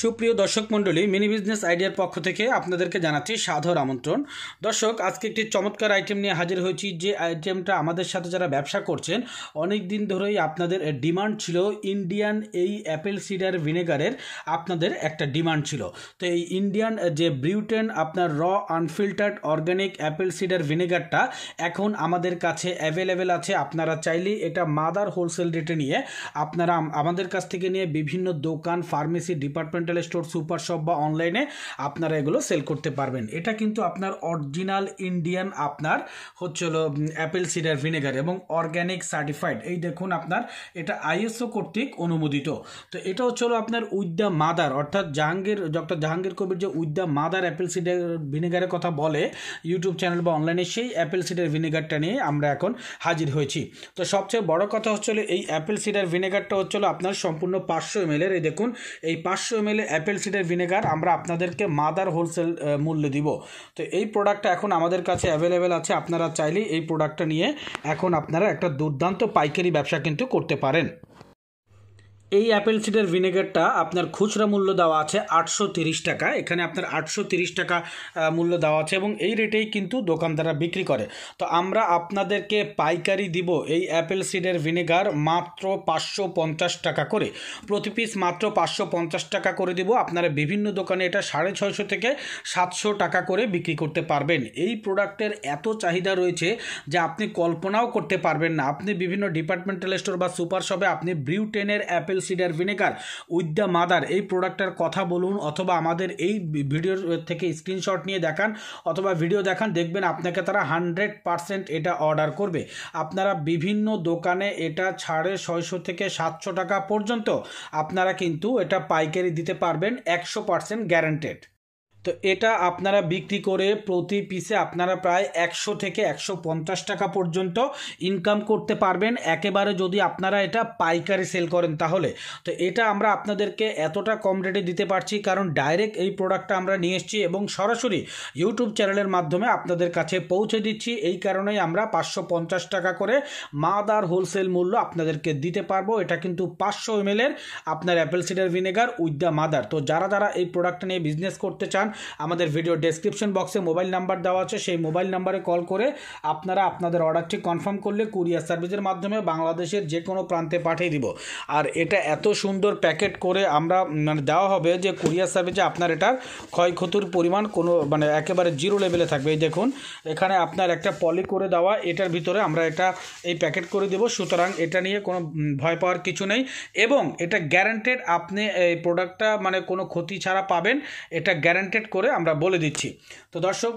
সুপ্রিয় দর্শক মণ্ডলী মিনি বিজনেস আইডিয়ার পক্ষ থেকে আপনাদেরকে জানাচ্ছি সাধর আমন্ত্রণ দর্শক আজকে একটি চমৎকার আইটেম নিয়ে হাজির হয়েছি যে আইটেমটা আমাদের সাথে যারা ব্যবসা করছেন অনেক দিন ধরেই আপনাদের ডিমান্ড ছিল ইন্ডিয়ান এই অ্যাপেল সিডার ভিনেগারের আপনাদের একটা ডিমান্ড ছিল তো এই ইন্ডিয়ান যে ব্রিউটেন আপনার র আনফিল্টার্ড অর্গ্যানিক অ্যাপেল সিডার ভিনেগারটা এখন আমাদের কাছে অ্যাভেলেবেল আছে আপনারা চাইলে এটা মাদার হোলসেল রেটে নিয়ে আপনারা আমাদের কাছ থেকে নিয়ে বিভিন্ন দোকান pharmacy department departmental store super shop বা অনলাইনে আপনারা এগুলো সেল করতে পারবেন এটা কিন্তু আপনার অরিজিনাল ইন্ডিয়ান আপনার হচ্ছে হলো অ্যাপেল সিডার ভিনেগার এবং অর্গ্যানিক সার্টিফাইড এই দেখুন আপনার এটা আইএসও কর্তৃক অনুমোদিত তো এটা হচ্ছে হলো আপনার উইথ দ্য মাদার অর্থাৎ জাহাঙ্গীর ডক্টর জাহাঙ্গীর কবির যে with the mother apple cider ভিনেগারের কথা বলে ইউটিউব চ্যানেল বা অনলাইনে সেই অ্যাপেল সিডার ভিনেগারটা নিয়ে আমরা এখন হাজির হয়েছি তো সবচেয়ে বড় কথা হচ্ছিল এই অ্যাপেল সিডার ভিনেগারটা হচ্ছিল আপনার সম্পূর্ণ পাঁচশো এম এই দেখুন এই পাঁচশো M oil apple cider vinegar আমরা আপনাদেরকে মাদার হোলসেল মূল্য দিব তো এই প্রোডাক্টটা এখন আমাদের কাছে অ্যাভেলেবেল আছে আপনারা চাইলে এই প্রোডাক্টটা নিয়ে এখন আপনারা একটা দুর্দান্ত পাইকারি ব্যবসা কিন্তু করতে পারেন এই অ্যাপেল সিডার ভিনেগারটা আপনার খুচরা মূল্য দেওয়া আছে আটশো টাকা এখানে আপনার আটশো টাকা মূল্য দেওয়া আছে এবং এই রেটেই কিন্তু দোকানদাররা বিক্রি করে তো আমরা আপনাদেরকে পাইকারি দিব এই অ্যাপেল সিডের ভিনেগার মাত্র পাঁচশো টাকা করে প্রতি পিস মাত্র পাঁচশো টাকা করে দিব আপনারা বিভিন্ন দোকানে এটা সাড়ে ছয়শো থেকে সাতশো টাকা করে বিক্রি করতে পারবেন এই প্রোডাক্টের এত চাহিদা রয়েছে যে আপনি কল্পনাও করতে পারবেন না আপনি বিভিন্ন ডিপার্টমেন্টাল স্টোর বা সুপার শপে আপনি ব্রিউটেনের apple oil cider vinegar with the mother এই প্রোডাক্টটার কথা বলুন অথবা আমাদের এই ভিডিওর থেকে স্ক্রিনশট নিয়ে দেখান অথবা ভিডিও দেখান দেখবেন আপনাকে তারা হান্ড্রেড এটা অর্ডার করবে আপনারা বিভিন্ন দোকানে এটা ছাড়ে ছয়শো থেকে সাতশো টাকা পর্যন্ত আপনারা কিন্তু এটা পাইকারি দিতে পারবেন একশো পারসেন্ট গ্যারান্টেড তো এটা আপনারা বিক্রি করে প্রতি পিসে আপনারা প্রায় একশো থেকে একশো পঞ্চাশ টাকা পর্যন্ত ইনকাম করতে পারবেন একেবারে যদি আপনারা এটা পাইকারি সেল করেন তাহলে তো এটা আমরা আপনাদেরকে এতটা কম রেটে দিতে পারছি কারণ ডাইরেক্ট এই প্রোডাক্টটা আমরা নিয়ে এসেছি এবং সরাসরি ইউটিউব চ্যানেলের মাধ্যমে আপনাদের কাছে পৌঁছে দিচ্ছি এই কারণেই আমরা পাঁচশো পঞ্চাশ টাকা করে মাদার হোলসেল মূল্য আপনাদেরকে দিতে পারবো এটা কিন্তু পাঁচশো এমএলের আপনার apple cider vinegar with the mother তো যারা যারা এই প্রোডাক্টটা নিয়ে বিজনেস করতে চান আমাদের ভিডিও ডেসক্রিপশন বক্সে মোবাইল নাম্বার দেওয়া আছে সেই মোবাইল নাম্বারে কল করে আপনারা আপনাদের অর্ডারটি কনফার্ম করলে কুরিয়ার সার্ভিসের মাধ্যমে বাংলাদেশের যে কোনো প্রান্তে পাঠিয়ে দিব আর এটা এত সুন্দর প্যাকেট করে আমরা মানে দেওয়া হবে যে কুরিয়ার সার্ভিসে আপনার এটার ক্ষয়ক্ষতির পরিমাণ কোনো মানে একেবারে জিরো লেভেলে থাকবে এই দেখুন এখানে আপনার একটা পলি করে দেওয়া এটার ভিতরে আমরা এটা এই প্যাকেট করে দেব সুতরাং এটা নিয়ে কোনো ভয় পাওয়ার কিছু নেই এবং এটা গ্যারান্টেড আপনি এই প্রোডাক্টটা মানে কোনো ক্ষতি ছাড়া পাবেন এটা গ্যারান্টেড সিলেক্টেড করে আমরা বলে দিচ্ছি তো দর্শক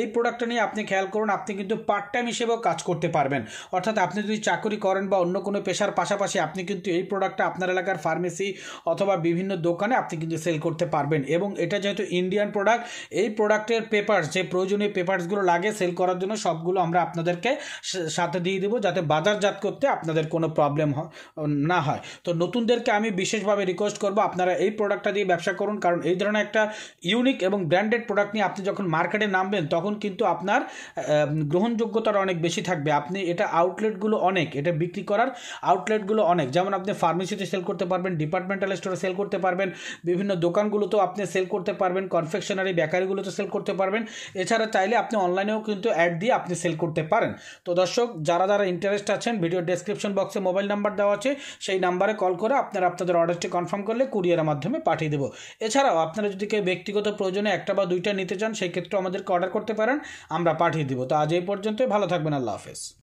এই প্রোডাক্টটা নিয়ে আপনি খেয়াল করুন আপনি কিন্তু পার্ট টাইম হিসেবেও কাজ করতে পারবেন অর্থাৎ আপনি যদি চাকরি করেন বা অন্য কোনো পেশার পাশাপাশি আপনি কিন্তু এই প্রোডাক্টটা আপনার এলাকার ফার্মেসি অথবা বিভিন্ন দোকানে আপনি কিন্তু সেল করতে পারবেন এবং এটা যেহেতু ইন্ডিয়ান প্রোডাক্ট এই প্রোডাক্টের পেপার যে প্রয়োজনীয় পেপারসগুলো লাগে সেল করার জন্য সবগুলো আমরা আপনাদেরকে সাথে দিয়ে দেবো যাতে বাজারজাত করতে আপনাদের কোনো প্রবলেম না হয় তো নতুনদেরকে আমি বিশেষভাবে রিকোয়েস্ট করবো আপনারা এই প্রোডাক্টটা দিয়ে ব্যবসা করুন কারণ এই ধরনের একটা ইউ ইউনিক এবং ব্র্যান্ডেড প্রোডাক্ট নিয়ে আপনি যখন মার্কেটে নামবেন তখন কিন্তু আপনার গ্রহণযোগ্যতার অনেক বেশি থাকবে আপনি এটা আউটলেটগুলো অনেক এটা বিক্রি করার আউটলেটগুলো অনেক যেমন আপনি ফার্মেসিতে সেল করতে পারবেন ডিপার্টমেন্টাল স্টোরে সেল করতে পারবেন বিভিন্ন দোকানগুলোতেও আপনি সেল করতে পারবেন কনফেকশনারি বেকারিগুলোতে সেল করতে পারবেন এছাড়া চাইলে আপনি অনলাইনেও কিন্তু অ্যাড দিয়ে আপনি সেল করতে পারেন তো দর্শক যারা যারা ইন্টারেস্ট আছেন ভিডিও ডেসক্রিপশন বক্সে মোবাইল নাম্বার দেওয়া আছে সেই নাম্বারে কল করে আপনারা আপনাদের অর্ডারটি কনফার্ম করলে কুরিয়ারের মাধ্যমে পাঠিয়ে দেবো এছাড়াও আপনারা যদি কেউ ব্যক্তিগত প্রয়োজনে একটা বা দুইটা নিতে চান সেক্ষেত্রে আমাদেরকে অর্ডার করতে পারেন আমরা পাঠিয়ে দিব তো আজ এই পর্যন্তই ভালো থাকবেন আল্লাহ হাফেজ